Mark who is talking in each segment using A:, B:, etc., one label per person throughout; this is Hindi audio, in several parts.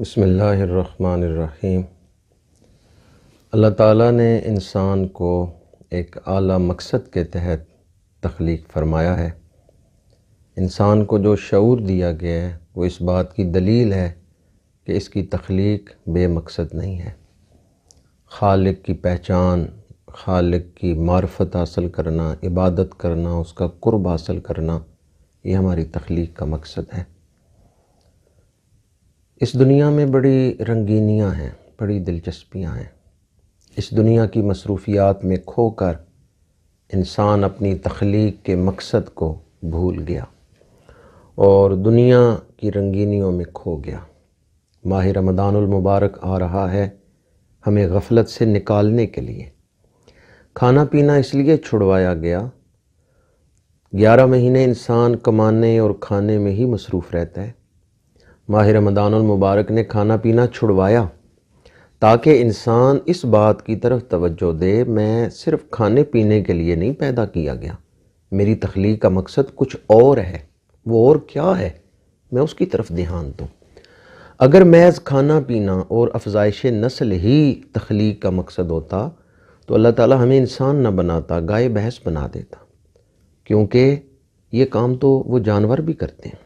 A: बसमीम अल्लाह ताला ने इंसान को एक आला मकसद के तहत तख्लीक फरमाया है इंसान को जो शूर दिया गया है वो इस बात की दलील है कि इसकी तख्लीक बेमकसद नहीं है खालिक की पहचान खालिक की मार्फत हासिल करना इबादत करना उसका कुर्ब हासिल करना ये हमारी तख्लीक का मकसद है इस दुनिया में बड़ी रंगीनियाँ हैं बड़ी दिलचस्पियाँ हैं इस दुनिया की मसरूफियात में खोकर इंसान अपनी तख्लीक के मकसद को भूल गया और दुनिया की रंगीनियों में खो गया माह मुबारक आ रहा है हमें गफलत से निकालने के लिए खाना पीना इसलिए छुड़वाया गया ग्यारह महीने इंसान कमाने और खाने में ही मसरूफ़ रहता है माह रमदानमबारक ने खाना पीना छुड़वाया ताकि इंसान इस बात की तरफ तवज्जो दे मैं सिर्फ खाने पीने के लिए नहीं पैदा किया गया मेरी तख्लीक का मकसद कुछ और है वो और क्या है मैं उसकी तरफ ध्यान दूँ अगर महज खाना पीना और अफजाइश नस्ल ही तख्लीक का मकसद होता तो अल्लाह ताला हमें इंसान न बनाता गाय बहस बना देता क्योंकि ये काम तो वो जानवर भी करते हैं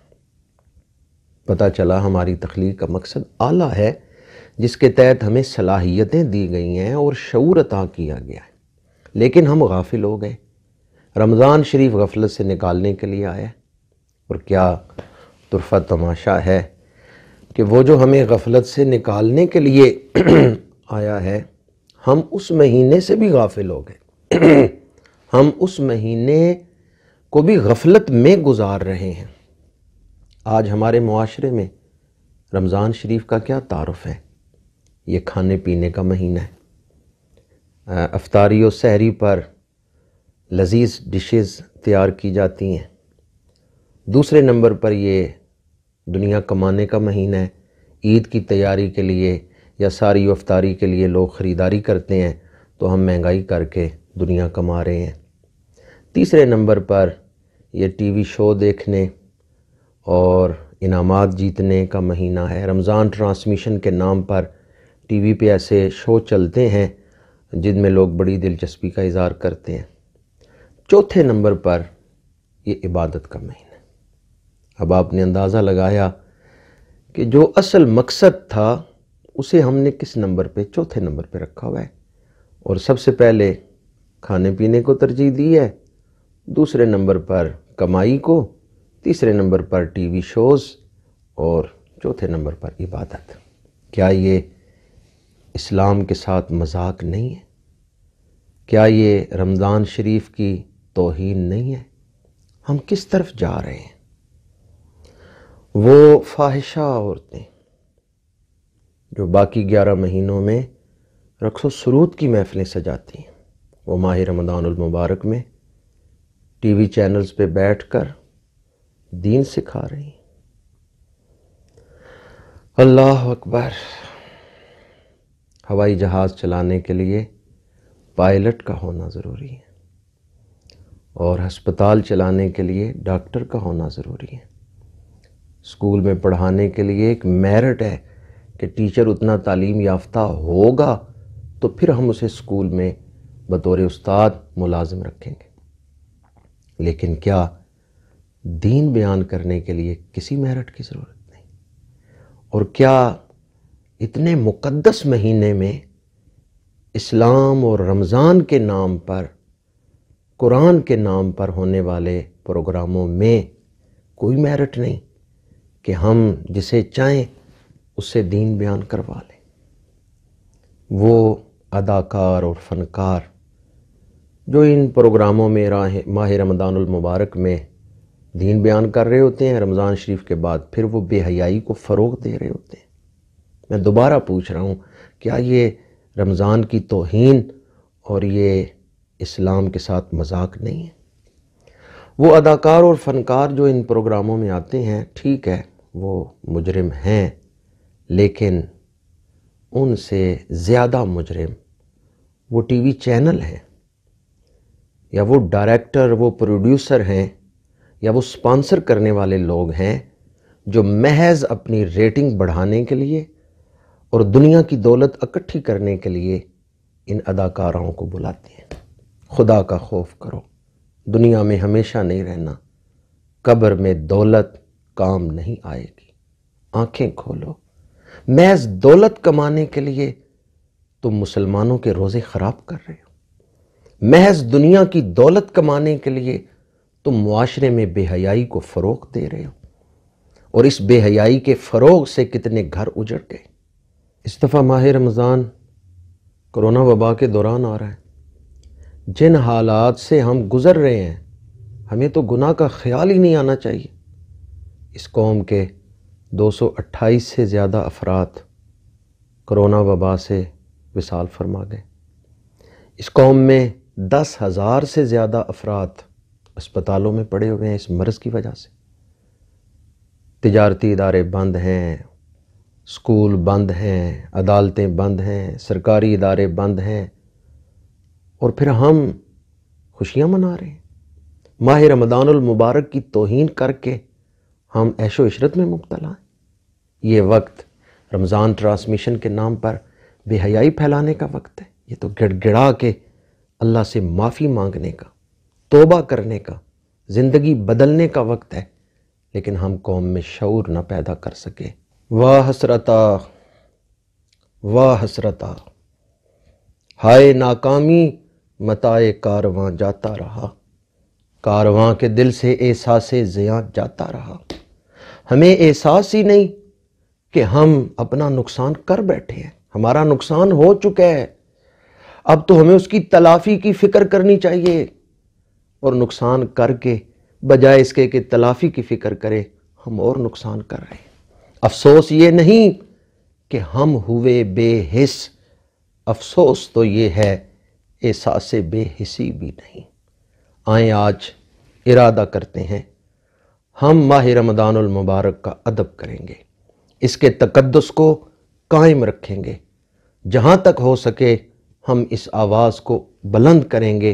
A: पता चला हमारी तख्लीक का मकसद आला है जिसके तहत हमें सलाहियतें दी गई हैं और शूर अता किया गया है लेकिन हम गाफिल हो गए रमज़ान शरीफ गफलत से निकालने के लिए आया और क्या तुरफा तमाशा है कि वो जो हमें गफलत से निकालने के लिए आया है हम उस महीने से भी गाफिल हो गए हम उस महीने को भी गफलत में गुजार रहे हैं आज हमारे माशरे में रमज़ान शरीफ का क्या तारफ़ है ये खाने पीने का महीना है अफतारी और सहरी पर लजीज़ डिशेस तैयार की जाती हैं दूसरे नंबर पर ये दुनिया कमाने का महीना है ईद की तैयारी के लिए या सारी अफतारी के लिए लोग ख़रीदारी करते हैं तो हम महंगाई करके दुनिया कमा रहे हैं तीसरे नंबर पर ये टीवी शो देखने और इनामात जीतने का महीना है रमज़ान ट्रांसमिशन के नाम पर टीवी पे ऐसे शो चलते हैं जिनमें लोग बड़ी दिलचस्पी का इज़हार करते हैं चौथे नंबर पर ये इबादत का महीना अब आपने अंदाज़ा लगाया कि जो असल मकसद था उसे हमने किस नंबर पे चौथे नंबर पे रखा हुआ है और सबसे पहले खाने पीने को तरजीह दी है दूसरे नंबर पर कमाई को तीसरे नंबर पर टीवी शोज़ और चौथे नंबर पर इबादत क्या ये इस्लाम के साथ मजाक नहीं है क्या ये रमज़ान शरीफ की तोहन नहीं है हम किस तरफ जा रहे हैं वो फाहिशा औरतें जो बाकी ग्यारह महीनों में रक्सो सरूद की महफ़िलें सजाती हैं वो माहिर रमदानमबारक में टीवी चैनल्स पे बैठकर दीन सिखा रही अल्लाह अकबर हवाई जहाज़ चलाने के लिए पायलट का होना ज़रूरी है और हस्पताल चलाने के लिए डॉक्टर का होना ज़रूरी है स्कूल में पढ़ाने के लिए एक मेरिट है कि टीचर उतना तालीम याफ्ता होगा तो फिर हम उसे स्कूल में बतौर उस्ताद मुलाजिम रखेंगे लेकिन क्या दीन बयान करने के लिए किसी मेहरट की ज़रूरत नहीं और क्या इतने मुकद्दस महीने में इस्लाम और रमज़ान के नाम पर कुरान के नाम पर होने वाले प्रोग्रामों में कोई मेरिट नहीं कि हम जिसे चाहें उससे दीन बयान करवा लें वो अदाकार और फ़नकार जो इन प्रोग्रामों में माह रमदानमबारक में दीन बयान कर रहे होते हैं रमज़ान शरीफ के बाद फिर वो बेहयाई को फ़रोग दे रहे होते हैं मैं दोबारा पूछ रहा हूँ क्या ये रमज़ान की तोहन और ये इस्लाम के साथ मजाक नहीं है वो अदाकार और फ़नकार जो इन प्रोग्रामों में आते हैं ठीक है वो मुजरम हैं लेकिन उनसे ज़्यादा मुजरम वो टीवी चैनल हैं या वो डायरेक्टर वो प्रोड्यूसर हैं या वो स्पॉन्सर करने वाले लोग हैं जो महज अपनी रेटिंग बढ़ाने के लिए और दुनिया की दौलत इकट्ठी करने के लिए इन अदाकाराओं को बुलाते हैं खुदा का खौफ करो दुनिया में हमेशा नहीं रहना कब्र में दौलत काम नहीं आएगी आंखें खोलो महज दौलत कमाने के लिए तुम मुसलमानों के रोज़े ख़राब कर रहे हो महज दुनिया की दौलत कमाने के लिए तो मुआरे में बेहयाई को फ़रोग दे रहे हो और इस बेहयाई के फ़रोग से कितने घर उजड़ गए इस दफ़ा माह रमज़ान कोरोना वबा के दौरान आ रहा है जिन हालात से हम गुज़र रहे हैं हमें तो गुनाह का ख्याल ही नहीं आना चाहिए इस कौम के 228 से ज़्यादा अफराद कोरोना वबा से विसाल फरमा गए इस कौम में दस हज़ार से ज़्यादा अफराद अस्पतालों में पड़े हुए हैं इस मर्ज़ की वजह से तजारती इदारे बंद हैं स्कूल बंद हैं अदालतें बंद हैं सरकारी इदारे बंद हैं और फिर हम खुशियाँ मना रहे हैं माह रमदानमबारक की तोहन करके हम ऐशो इशरत में मुबतला हैं ये वक्त रमज़ान ट्रांसमिशन के नाम पर बेहयाई फैलाने का वक्त है ये तो गिड़गिड़ा के अल्लाह से माफ़ी मांगने का तोबा करने का ज़िंदगी बदलने का वक्त है लेकिन हम कौम में शूर ना पैदा कर सके वाह हसरता वाह हसरता हाय नाकामी मताए कारवां जाता रहा कारवां के दिल से एहसास ज़िया जाता रहा हमें एहसास ही नहीं कि हम अपना नुकसान कर बैठे हैं हमारा नुकसान हो चुका है अब तो हमें उसकी तलाफी की फ़िक्र करनी चाहिए और नुकसान करके बजाय इसके कि तलाफ़ी की फ़िक्र करें हम और नुकसान कर रहे हैं अफसोस ये नहीं कि हम हुए बेहिस अफसोस तो ये है एहसास बेहिसी भी नहीं आए आज इरादा करते हैं हम माह रमदानमबारक का अदब करेंगे इसके तकदस को कायम रखेंगे जहाँ तक हो सके हम इस आवाज़ को बुलंद करेंगे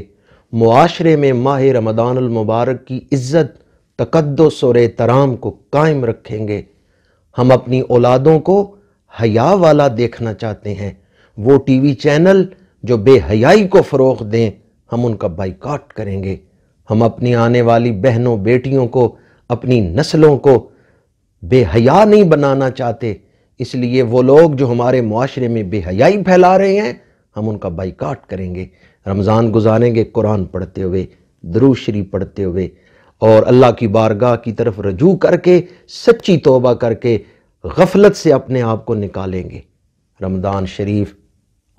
A: मुआरे में माह रमदानमबारक की इज़्ज़त तकदस और एहतराम को कायम रखेंगे हम अपनी औलादों को हया वाला देखना चाहते हैं वो टी वी चैनल जो बेहयाई को फ़रोग दें हम उनका बाइकाट करेंगे हम अपनी आने वाली बहनों बेटियों को अपनी नस्लों को बेहया नहीं बनाना चाहते इसलिए वो लोग जो हमारे माशरे में बेहयाई फैला रहे हैं हम उनका बाइकाट करेंगे रमज़ान गुजारेंगे कुरान पढ़ते हुए शरीफ पढ़ते हुए और अल्लाह की बारगाह की तरफ रजू करके सच्ची तोबा करके गफलत से अपने आप को निकालेंगे रमज़ान शरीफ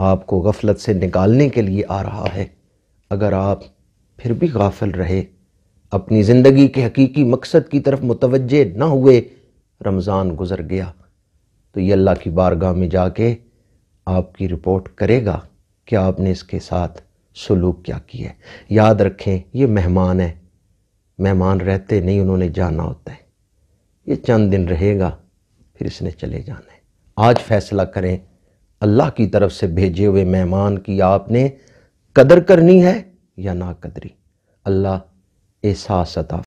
A: आपको गफलत से निकालने के लिए आ रहा है अगर आप फिर भी गाफिल रहे अपनी ज़िंदगी के हकीकी मकसद की तरफ मुतवजह ना हुए रमज़ान गुज़र गया तो ये अल्लाह की बारगाह में जाके आपकी रिपोर्ट करेगा कि आपने इसके साथ सलूक क्या किया है याद रखें ये मेहमान है मेहमान रहते नहीं उन्होंने जाना होता है ये चंद दिन रहेगा फिर इसने चले जाना है आज फैसला करें अल्लाह की तरफ से भेजे हुए मेहमान की आपने कदर करनी है या ना कदरी अल्लाह एहसास अता